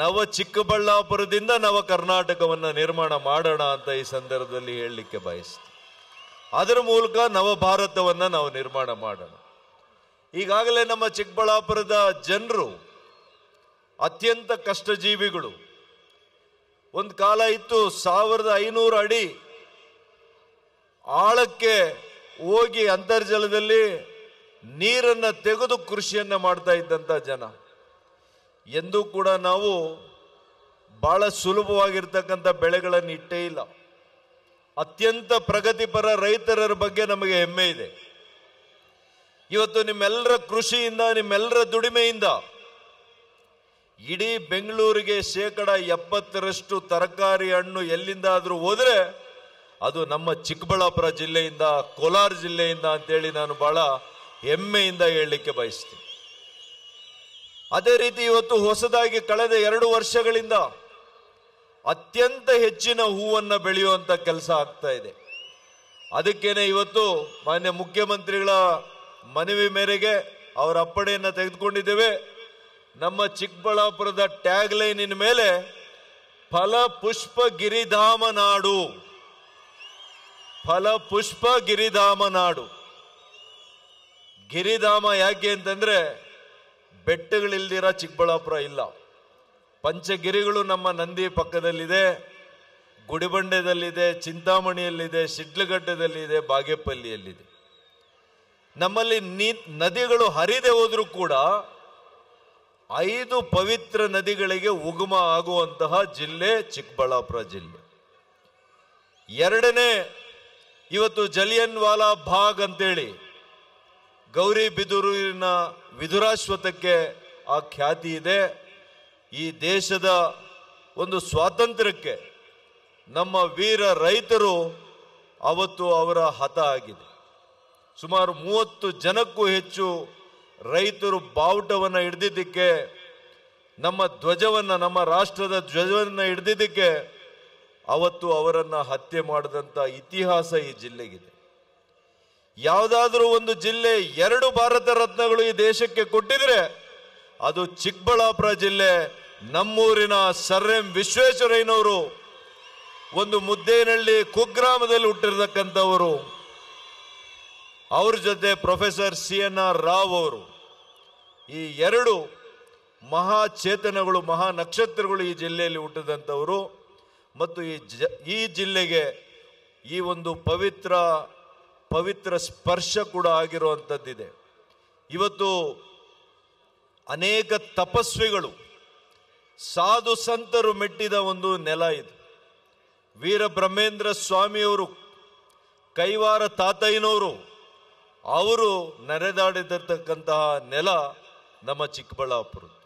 ನವ ಚಿಕ್ಕಬಳ್ಳಾಪುರದಿಂದ ನವ ಕರ್ನಾಟಕವನ್ನು ನಿರ್ಮಾಣ ಮಾಡೋಣ ಅಂತ ಈ ಸಂದರ್ಭದಲ್ಲಿ ಹೇಳಲಿಕ್ಕೆ ಬಯಸ್ತು ಅದರ ಮೂಲಕ ನವ ಭಾರತವನ್ನು ನಾವು ನಿರ್ಮಾಣ ಮಾಡೋಣ ಈಗಾಗಲೇ ನಮ್ಮ ಚಿಕ್ಕಬಳ್ಳಾಪುರದ ಜನರು ಅತ್ಯಂತ ಕಷ್ಟಜೀವಿಗಳು ಒಂದು ಕಾಲ ಇತ್ತು ಸಾವಿರದ ಐನೂರು ಅಡಿ ಆಳಕ್ಕೆ ಹೋಗಿ ಅಂತರ್ಜಲದಲ್ಲಿ ನೀರನ್ನು ತೆಗೆದು ಕೃಷಿಯನ್ನು ಮಾಡ್ತಾ ಇದ್ದಂಥ ಜನ ಎಂದೂ ಕೂಡ ನಾವು ಭಾಳ ಸುಲಭವಾಗಿರ್ತಕ್ಕಂಥ ಬೆಳೆಗಳನ್ನು ಇಟ್ಟೇ ಇಲ್ಲ ಅತ್ಯಂತ ಪ್ರಗತಿಪರ ರೈತರ ಬಗ್ಗೆ ನಮಗೆ ಹೆಮ್ಮೆ ಇದೆ ಇವತ್ತು ನಿಮ್ಮೆಲ್ಲರ ಕೃಷಿಯಿಂದ ನಿಮ್ಮೆಲ್ಲರ ದುಡಿಮೆಯಿಂದ ಇಡೀ ಬೆಂಗಳೂರಿಗೆ ಶೇಕಡ ಎಪ್ಪತ್ತರಷ್ಟು ತರಕಾರಿ ಹಣ್ಣು ಎಲ್ಲಿಂದಾದರೂ ಹೋದರೆ ಅದು ನಮ್ಮ ಚಿಕ್ಕಬಳ್ಳಾಪುರ ಜಿಲ್ಲೆಯಿಂದ ಕೋಲಾರ ಜಿಲ್ಲೆಯಿಂದ ಅಂತೇಳಿ ನಾನು ಭಾಳ ಹೆಮ್ಮೆಯಿಂದ ಹೇಳಲಿಕ್ಕೆ ಬಯಸ್ತೀನಿ ಅದೇ ರೀತಿ ಇವತ್ತು ಹೊಸದಾಗಿ ಕಳೆದ ಎರಡು ವರ್ಷಗಳಿಂದ ಅತ್ಯಂತ ಹೆಚ್ಚಿನ ಹೂವನ್ನು ಬೆಳೆಯುವಂಥ ಕೆಲಸ ಆಗ್ತಾ ಇದೆ ಅದಕ್ಕೇನೆ ಇವತ್ತು ಮಾನ್ಯ ಮುಖ್ಯಮಂತ್ರಿಗಳ ಮನವಿ ಮೇರೆಗೆ ಅವರ ಅಪ್ಪಣೆಯನ್ನು ತೆಗೆದುಕೊಂಡಿದ್ದೇವೆ ನಮ್ಮ ಚಿಕ್ಕಬಳ್ಳಾಪುರದ ಟ್ಯಾಗ್ ಲೈನಿನ ಮೇಲೆ ಫಲ ಪುಷ್ಪ ಗಿರಿಧಾಮ ನಾಡು ಫಲ ಪುಷ್ಪ ಗಿರಿಧಾಮ ನಾಡು ಗಿರಿಧಾಮ ಯಾಕೆ ಅಂತಂದ್ರೆ ಬೆಟ್ಟಗಳಿಲ್ದಿರ ಚಿಕ್ಕಬಳ್ಳಾಪುರ ಇಲ್ಲ ಪಂಚಗಿರಿಗಳು ನಮ್ಮ ನಂದಿ ಪಕ್ಕದಲ್ಲಿದೆ ಗುಡಿಬಂಡೆದಲ್ಲಿದೆ ಚಿಂತಾಮಣಿಯಲ್ಲಿದೆ ಶಿಡ್ಲಘಟ್ಟದಲ್ಲಿದೆ ಬಾಗೇಪಲ್ಲಿಯಲ್ಲಿದೆ ನಮ್ಮಲ್ಲಿ ನೀ ನದಿಗಳು ಹರಿದೆ ಹೋದರೂ ಕೂಡ ಐದು ಪವಿತ್ರ ನದಿಗಳಿಗೆ ಉಗಮ ಆಗುವಂತಹ ಜಿಲ್ಲೆ ಚಿಕ್ಕಬಳ್ಳಾಪುರ ಜಿಲ್ಲೆ ಎರಡನೇ ಇವತ್ತು ಜಲಿಯನ್ ವಾಲಾ ಭಾಗ್ ಅಂತೇಳಿ ಗೌರಿ ಗೌರಿಬಿದೂರಿನ ವಿದುರಾಶ್ವತಕ್ಕೆ ಆ ಖ್ಯಾತಿ ಇದೆ ಈ ದೇಶದ ಒಂದು ಸ್ವಾತಂತ್ರ್ಯಕ್ಕೆ ನಮ್ಮ ವೀರ ರೈತರು ಅವತ್ತು ಅವರ ಹತ ಆಗಿದೆ ಸುಮಾರು ಮೂವತ್ತು ಜನಕ್ಕೂ ಹೆಚ್ಚು ರೈತರು ಬಾವುಟವನ್ನು ಹಿಡಿದಿದ್ದಕ್ಕೆ ನಮ್ಮ ಧ್ವಜವನ್ನು ನಮ್ಮ ರಾಷ್ಟ್ರದ ಧ್ವಜವನ್ನು ಹಿಡಿದಿದ್ದಕ್ಕೆ ಅವತ್ತು ಅವರನ್ನು ಹತ್ಯೆ ಮಾಡಿದಂಥ ಇತಿಹಾಸ ಈ ಜಿಲ್ಲೆಗಿದೆ ಯಾವುದಾದ್ರೂ ಒಂದು ಜಿಲ್ಲೆ ಎರಡು ಭಾರತ ರತ್ನಗಳು ಈ ದೇಶಕ್ಕೆ ಕೊಟ್ಟಿದ್ರೆ ಅದು ಚಿಕ್ಕಬಳ್ಳಾಪುರ ಜಿಲ್ಲೆ ನಮ್ಮೂರಿನ ಸರ್ ಎಂ ವಿಶ್ವೇಶ್ವರಯ್ಯನವರು ಒಂದು ಮುದ್ದೇನಹಳ್ಳಿ ಕುಗ್ರಾಮದಲ್ಲಿ ಹುಟ್ಟಿರತಕ್ಕಂಥವರು ಅವ್ರ ಜೊತೆ professor C N R Rao ಅವರು ಈ ಎರಡು ಮಹಾ ಚೇತನಗಳು ಮಹಾ ನಕ್ಷತ್ರಗಳು ಈ ಜಿಲ್ಲೆಯಲ್ಲಿ ಹುಟ್ಟಿದಂಥವರು ಮತ್ತು ಈ ಜ ಈ ಜಿಲ್ಲೆಗೆ ಈ ಒಂದು ಪವಿತ್ರ ಪವಿತ್ರ ಸ್ಪರ್ಶ ಕೂಡ ಆಗಿರುವಂಥದ್ದಿದೆ ಇವತ್ತು ಅನೇಕ ತಪಸ್ವಿಗಳು ಸಾಧು ಸಂತರು ಮೆಟ್ಟಿದ ಒಂದು ನೆಲ ಇದು ಬ್ರಹ್ಮೇಂದ್ರ ಸ್ವಾಮಿಯವರು ಕೈವಾರ ತಾತಯ್ಯನವರು ಅವರು ನೆರೆದಾಡಿದಿರ್ತಕ್ಕಂತಹ ನೆಲ ನಮ್ಮ ಚಿಕ್ಕಬಳ್ಳಾಪುರ